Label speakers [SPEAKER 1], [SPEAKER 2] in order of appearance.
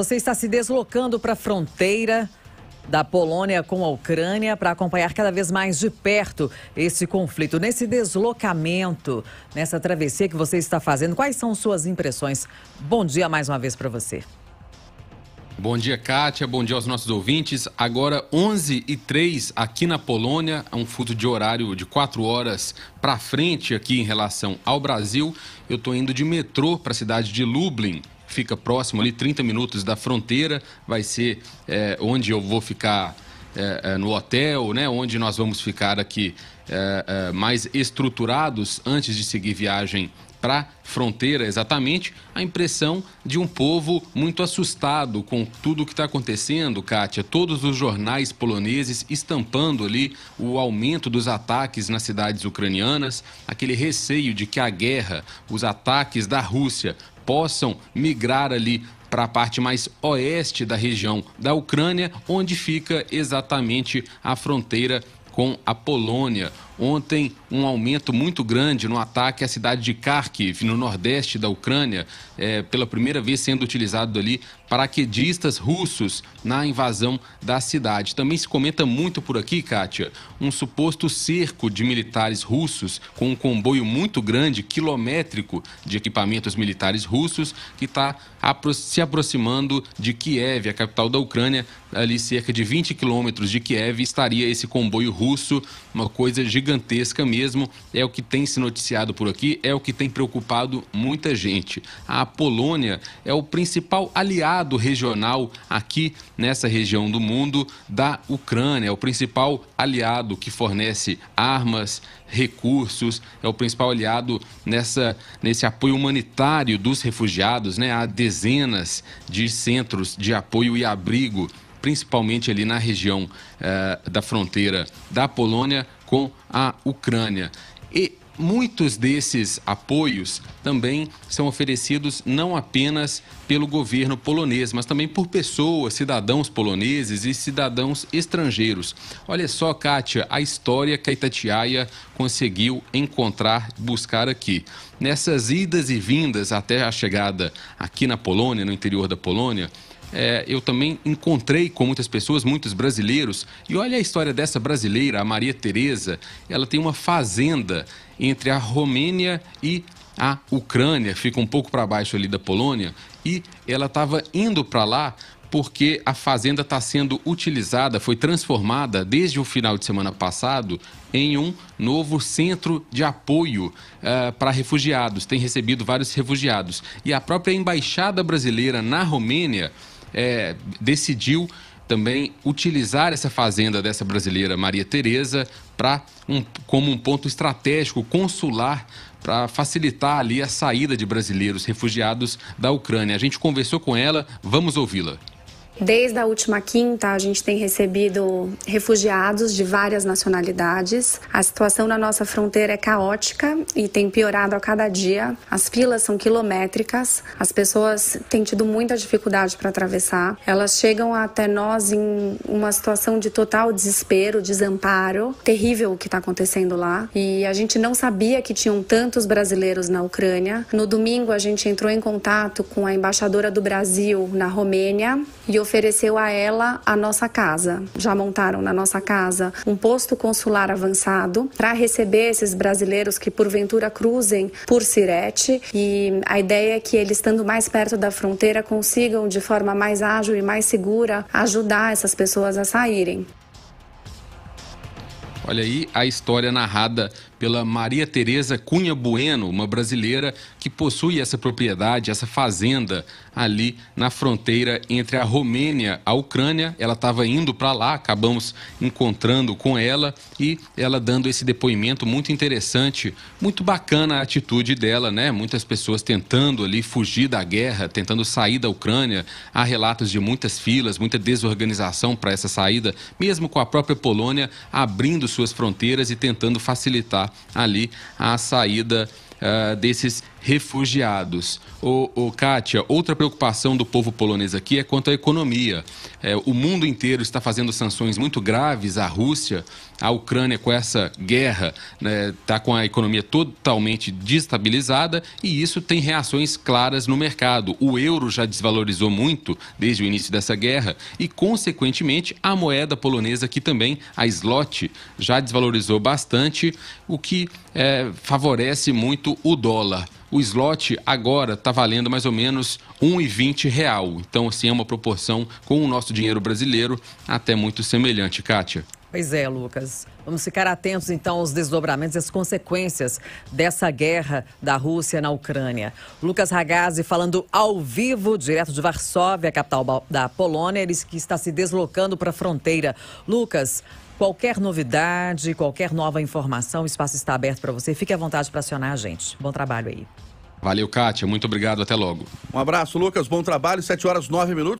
[SPEAKER 1] Você está se deslocando para a fronteira da Polônia com a Ucrânia para acompanhar cada vez mais de perto esse conflito. Nesse deslocamento, nessa travessia que você está fazendo, quais são suas impressões? Bom dia mais uma vez para você.
[SPEAKER 2] Bom dia, Kátia. Bom dia aos nossos ouvintes. Agora 11 e 3 aqui na Polônia, é um fuso de horário de 4 horas para frente aqui em relação ao Brasil. Eu estou indo de metrô para a cidade de Lublin, fica próximo ali, 30 minutos da fronteira, vai ser é, onde eu vou ficar é, é no hotel, né? Onde nós vamos ficar aqui é, é, mais estruturados antes de seguir viagem para fronteira exatamente a impressão de um povo muito assustado com tudo o que está acontecendo, Kátia. Todos os jornais poloneses estampando ali o aumento dos ataques nas cidades ucranianas, aquele receio de que a guerra, os ataques da Rússia possam migrar ali para a parte mais oeste da região da Ucrânia, onde fica exatamente a fronteira com a Polônia. Ontem, um aumento muito grande no ataque à cidade de Kharkiv, no nordeste da Ucrânia, é, pela primeira vez sendo utilizado ali paraquedistas russos na invasão da cidade. Também se comenta muito por aqui, Kátia, um suposto cerco de militares russos com um comboio muito grande, quilométrico, de equipamentos militares russos que está se aproximando de Kiev, a capital da Ucrânia, ali cerca de 20 quilômetros de Kiev, estaria esse comboio russo, uma coisa gigantesca mesmo. É o que tem se noticiado por aqui, é o que tem preocupado muita gente. A Polônia é o principal aliado mercado regional aqui nessa região do mundo da Ucrânia. É o principal aliado que fornece armas, recursos, é o principal aliado nessa, nesse apoio humanitário dos refugiados. Né? Há dezenas de centros de apoio e abrigo, principalmente ali na região eh, da fronteira da Polônia com a Ucrânia. E muitos desses apoios também são oferecidos não apenas pelo governo polonês, mas também por pessoas, cidadãos poloneses e cidadãos estrangeiros. Olha só, Kátia, a história que a Itatiaia conseguiu encontrar, buscar aqui. Nessas idas e vindas até a chegada aqui na Polônia, no interior da Polônia, é, eu também encontrei com muitas pessoas, muitos brasileiros. E olha a história dessa brasileira, a Maria Tereza. Ela tem uma fazenda entre a Romênia e a Ucrânia, fica um pouco para baixo ali da Polônia. E ela estava indo para lá porque a fazenda está sendo utilizada, foi transformada desde o final de semana passado em um novo centro de apoio uh, é, para refugiados. Tem recebido vários refugiados. E a própria embaixada brasileira na Romênia é, decidiu também utilizar essa fazenda dessa brasileira Maria Tereza para um, como um ponto estratégico consular para facilitar ali a saída de brasileiros refugiados da Ucrânia. A gente conversou com ela, vamos ouvi-la.
[SPEAKER 3] Desde a última quinta, a gente tem recebido refugiados de várias nacionalidades. A situação na nossa fronteira é caótica e tem piorado a cada dia. As filas são quilométricas, as pessoas têm tido muita dificuldade para atravessar. Elas chegam até nós em uma situação de total desespero, desamparo. Terrível o que está acontecendo lá. E a gente não sabia que tinham tantos brasileiros na Ucrânia. No domingo, a gente entrou em contato com a embaixadora do Brasil na Romênia e ofereceu a ela a nossa casa. Já montaram na nossa casa um posto consular avançado para receber esses brasileiros que porventura cruzem por Sirete e a ideia é que eles estando mais perto da fronteira consigam de forma mais ágil e mais segura ajudar essas pessoas a saírem.
[SPEAKER 2] Olha aí a história narrada pela Maria Tereza Cunha Bueno, uma brasileira que possui essa propriedade, essa fazenda ali na fronteira entre a Romênia e a Ucrânia. Ela estava indo para lá, acabamos encontrando com ela e ela dando esse depoimento muito interessante, muito bacana a atitude dela, né? Muitas pessoas tentando ali fugir da guerra, tentando sair da Ucrânia. Há relatos de muitas filas, muita desorganização para essa saída, mesmo com a própria Polônia abrindo suas fronteiras e tentando facilitar ali a saída uh, desses refugiados. O, o Kátia, outra preocupação do povo polonês aqui é quanto à economia. É, o mundo inteiro está fazendo sanções muito graves à Rússia, à Ucrânia com essa guerra, está né, tá com a economia totalmente destabilizada e isso tem reações claras no mercado. O euro já desvalorizou muito desde o início dessa guerra e, consequentemente, a moeda polonesa, que também, a slot, já desvalorizou bastante, o que é, favorece muito o dólar o slot agora está valendo mais ou menos R$ 1,20. Real. Então, assim, é uma proporção com o nosso dinheiro brasileiro até muito semelhante, Kátia.
[SPEAKER 1] Pois é, Lucas. Vamos ficar atentos então aos desdobramentos e às consequências dessa guerra da Rússia na Ucrânia. Lucas Ragazzi falando ao vivo, direto de Varsóvia, capital da Polônia, ele que está se deslocando para a fronteira. Lucas, Qualquer novidade, qualquer nova informação, o espaço está aberto para você. Fique à vontade para acionar a gente. Bom trabalho aí.
[SPEAKER 2] Valeu, Kátia. Muito obrigado. Até logo. Um abraço, Lucas. Bom trabalho. 7 horas 9 minutos.